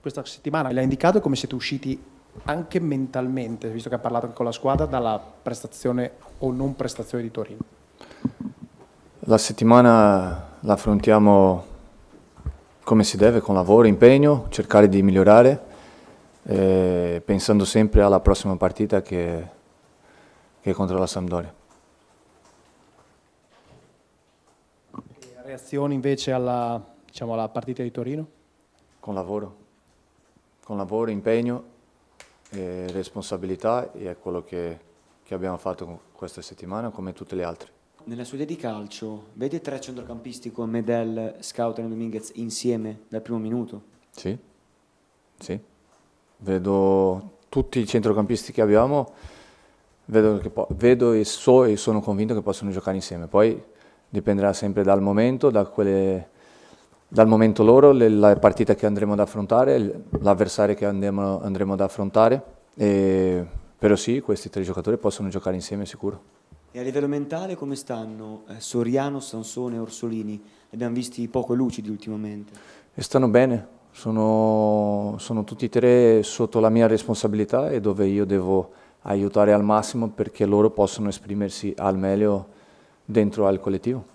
questa settimana l'ha indicato come siete usciti anche mentalmente, visto che ha parlato con la squadra, dalla prestazione o non prestazione di Torino? La settimana la affrontiamo come si deve, con lavoro, impegno, cercare di migliorare, eh, pensando sempre alla prossima partita che, che è contro la Sampdoria. reazioni invece alla, diciamo, alla partita di Torino? Con lavoro con lavoro, impegno e responsabilità e è quello che, che abbiamo fatto questa settimana come tutte le altre. Nella sua idea di calcio vede tre centrocampisti come Del, Scout e Dominguez insieme dal primo minuto? Sì, sì. Vedo tutti i centrocampisti che abbiamo, vedo, che vedo e so e sono convinto che possono giocare insieme. Poi dipenderà sempre dal momento, da quelle dal momento loro, la partita che andremo ad affrontare, l'avversario che andremo, andremo, ad affrontare, e, però sì, questi tre giocatori possono giocare insieme sicuro. E a livello mentale come stanno eh, Soriano, Sansone e Orsolini? Abbiamo visti poco lucidi ultimamente. E stanno bene, sono, sono tutti e tre sotto la mia responsabilità e dove io devo aiutare al massimo perché loro possono esprimersi al meglio dentro al collettivo.